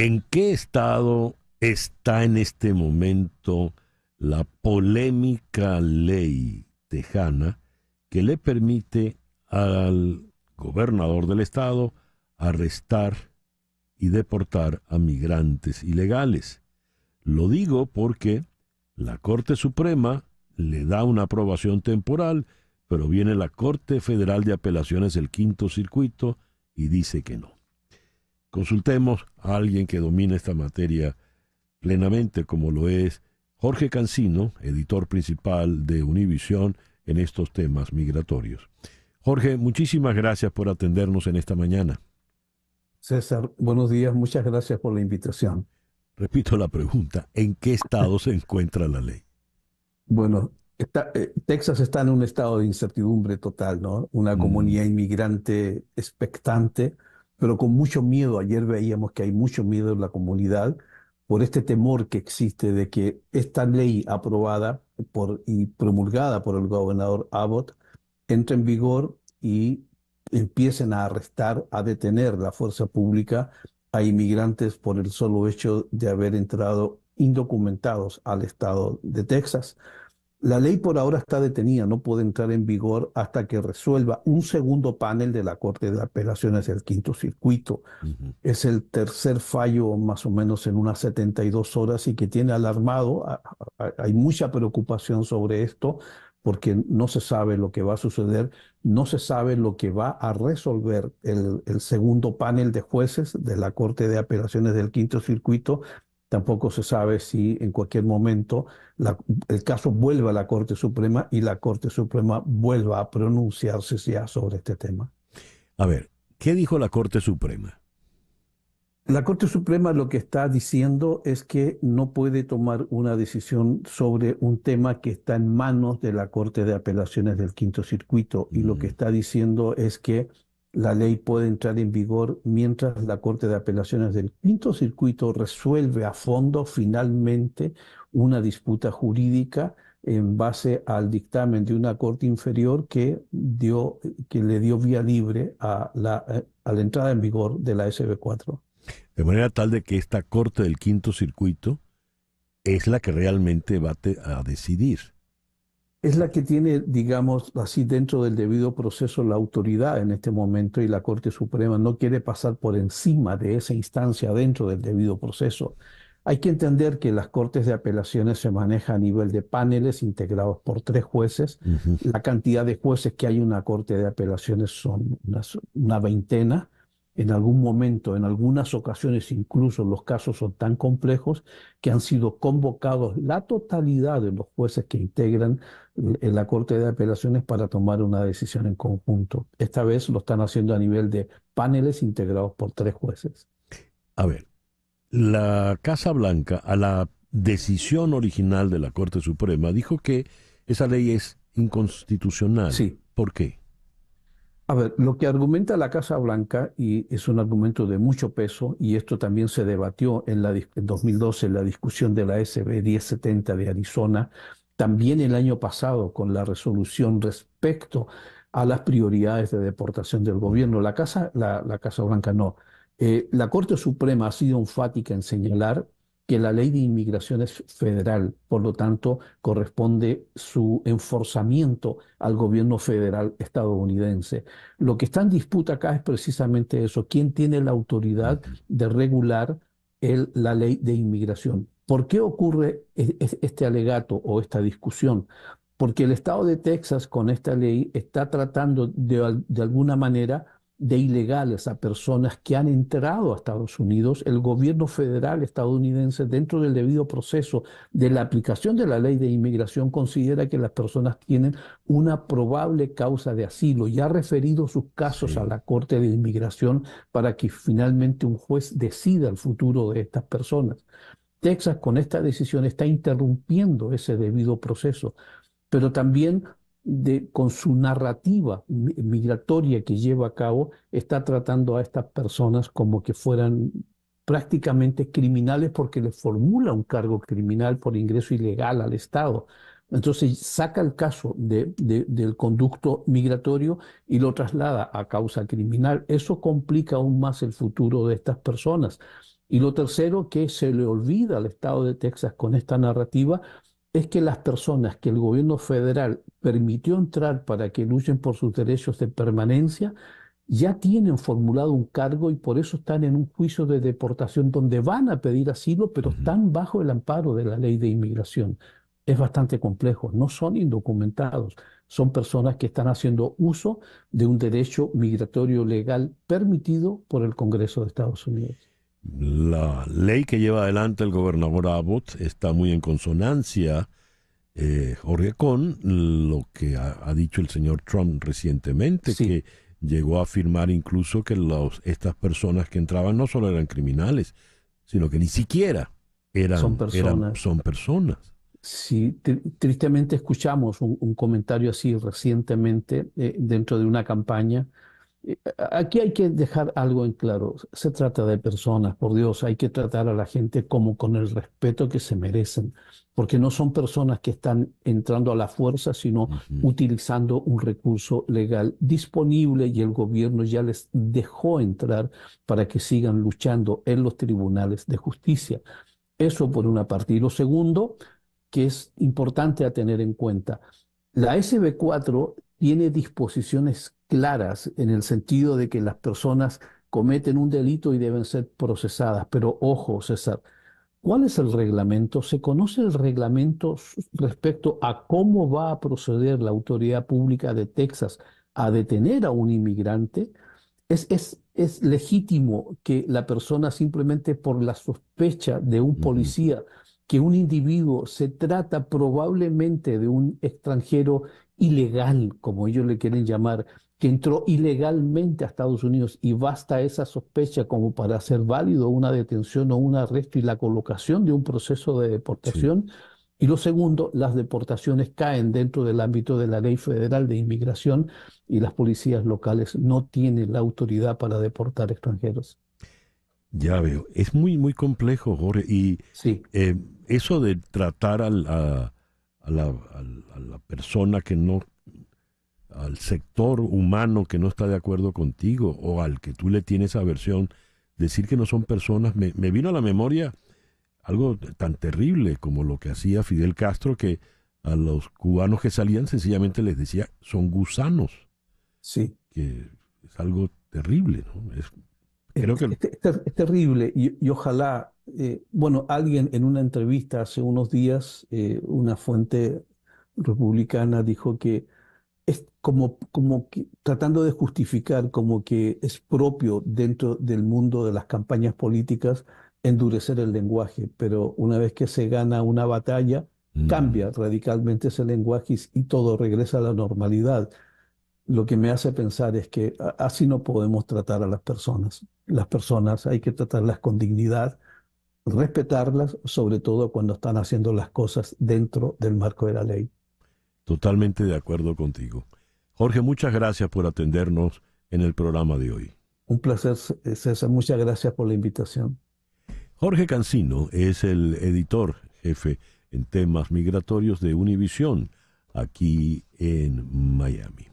¿En qué estado está en este momento la polémica ley tejana que le permite al gobernador del estado arrestar y deportar a migrantes ilegales? Lo digo porque la Corte Suprema le da una aprobación temporal, pero viene la Corte Federal de Apelaciones del Quinto Circuito y dice que no. Consultemos a alguien que domina esta materia plenamente como lo es Jorge Cancino, editor principal de Univisión en estos temas migratorios. Jorge, muchísimas gracias por atendernos en esta mañana. César, buenos días, muchas gracias por la invitación. Repito la pregunta, ¿en qué estado se encuentra la ley? Bueno, eh, Texas está en un estado de incertidumbre total, ¿no? Una mm. comunidad inmigrante expectante, pero con mucho miedo. Ayer veíamos que hay mucho miedo en la comunidad por este temor que existe de que esta ley aprobada y promulgada por el gobernador Abbott entre en vigor y empiecen a arrestar, a detener la fuerza pública a inmigrantes por el solo hecho de haber entrado indocumentados al estado de Texas. La ley por ahora está detenida, no puede entrar en vigor hasta que resuelva un segundo panel de la Corte de Apelaciones del Quinto Circuito. Es el tercer fallo más o menos en unas 72 horas y que tiene alarmado, hay mucha preocupación sobre esto porque no se sabe lo que va a suceder, no se sabe lo que va a resolver el, el segundo panel de jueces de la Corte de Apelaciones del Quinto Circuito Tampoco se sabe si en cualquier momento el caso vuelva a la Corte Suprema y la Corte Suprema vuelva a pronunciarse ya sobre este tema. A ver, ¿qué dijo la Corte Suprema? La Corte Suprema lo que está diciendo es que no puede tomar una decisión sobre un tema que está en manos de la Corte de Apelaciones del Quinto Circuito y lo que mm. está diciendo es que la ley puede entrar en vigor mientras la Corte de Apelaciones del Quinto Circuito resuelve a fondo finalmente una disputa jurídica en base al dictamen de una corte inferior que, dio, que le dio vía libre a la, eh, a la entrada en vigor de la SB4. De manera tal de que esta corte del quinto circuito es la que realmente va a decidir es la que tiene, digamos así, dentro del debido proceso la autoridad en este momento y la Corte Suprema no quiere pasar por encima de esa instancia dentro del debido proceso. Hay que entender que las Cortes de Apelaciones se manejan a nivel de paneles integrados por tres jueces. La cantidad de jueces que hay en una Corte de Apelaciones son una veintena en algún momento, en algunas ocasiones incluso los casos son tan complejos que han sido convocados la totalidad de los jueces que integran en la Corte de Apelaciones para tomar una decisión en conjunto. Esta vez lo están haciendo a nivel de paneles integrados por tres jueces. A ver, la Casa Blanca a la decisión original de la Corte Suprema dijo que esa ley es inconstitucional. Sí. ¿Por qué? A ver, lo que argumenta la Casa Blanca, y es un argumento de mucho peso, y esto también se debatió en, la, 2012 en la discusión de la SB 1070 de Arizona, también el año pasado con la resolución respecto a las prioridades de deportación del gobierno. La Casa, la, Casa Blanca no. Eh, la Corte Suprema ha sido enfática en señalar que la ley de inmigración es federal, por lo tanto corresponde su enforzamiento al gobierno federal estadounidense. Lo que está en disputa acá es precisamente eso, quién tiene la autoridad de regular la ley de inmigración. ¿Por qué ocurre e-, e-, este alegato o esta discusión? Porque el estado de Texas con esta ley está tratando de, de alguna manera de ilegales a personas que han entrado a Estados Unidos, el gobierno federal estadounidense, dentro del debido proceso de la aplicación de la ley de inmigración, considera que las personas tienen una probable causa de asilo y ha referido sus casos a la Corte de Inmigración para que finalmente un juez decida el futuro de estas personas. Texas con esta decisión está interrumpiendo ese debido proceso, pero también con su narrativa migratoria que lleva a cabo, está tratando a estas personas como que fueran prácticamente criminales porque le formula un cargo criminal por ingreso ilegal al Estado. Entonces saca el caso del conducto migratorio y lo traslada a causa criminal. Eso complica aún más el futuro de estas personas. Y lo tercero, que se le olvida al Estado de Texas con esta narrativa es que las personas que el gobierno federal permitió entrar para que luchen por sus derechos de permanencia ya tienen formulado un cargo y por eso están en un juicio de deportación donde van a pedir asilo, pero están bajo el amparo de la ley de inmigración. Es bastante complejo, no son indocumentados, son personas que están haciendo uso de un derecho migratorio legal permitido por el Congreso de Estados Unidos la ley que lleva adelante el gobernador Abbott está muy en consonancia, eh, Jorge, con lo que ha, dicho el señor Trump recientemente, que llegó a afirmar incluso que los, estas personas que entraban no solo eran criminales, sino que ni siquiera eran son personas. son personas. Sí, tristemente escuchamos un, comentario así recientemente eh, dentro de una campaña eh, aquí hay que dejar algo en claro. Se trata de personas, por Dios, hay que tratar a la gente como con el respeto que se merecen, porque no son personas que están entrando a la fuerza, sino utilizando un recurso legal disponible y el gobierno ya les dejó entrar para que sigan luchando en los tribunales de justicia. Eso por una parte. Y lo segundo, que es importante a tener en cuenta, la SB4 tiene disposiciones claras en el sentido de que las personas cometen un delito y deben ser procesadas. Pero ojo, César, ¿cuál es el reglamento? ¿Se conoce el reglamento respecto a cómo va a proceder la autoridad pública de Texas a detener a un inmigrante? ¿Es, es, es legítimo que la persona simplemente por la sospecha de un policía que un individuo se trata probablemente de un extranjero ilegal, como ellos le quieren llamar, que entró ilegalmente a Estados Unidos y basta esa sospecha como para hacer válido una detención o un arresto y la colocación de un proceso de deportación. Y lo segundo, las deportaciones caen dentro del ámbito de la ley federal de inmigración y las policías locales no tienen la autoridad para deportar extranjeros. Ya veo. Es muy, muy complejo, Jorge. Y eh, eso de tratar a la, persona que no, al sector humano que no está de acuerdo contigo o al que tú le tienes aversión, decir que no son personas, me, vino a la memoria algo tan terrible como lo que hacía Fidel Castro, que a los cubanos que salían sencillamente les decía, son gusanos. Sí. Que es algo terrible, ¿no? Es es, terrible y, ojalá, eh, bueno, alguien en una entrevista hace unos días, eh, una fuente republicana dijo que es como, como que, tratando de justificar como que es propio dentro del mundo de las campañas políticas endurecer el lenguaje, pero una vez que se gana una batalla, mm. cambia radicalmente ese lenguaje y todo regresa a la normalidad lo que me hace pensar es que así no podemos tratar a las personas. Las personas hay que tratarlas con dignidad, respetarlas, sobre todo cuando están haciendo las cosas dentro del marco de la ley. Totalmente de acuerdo contigo. Jorge, muchas gracias por atendernos en el programa de hoy. Un placer, eh, César. Muchas gracias por la invitación. Jorge Cancino es el editor jefe en temas migratorios de Univisión aquí en Miami.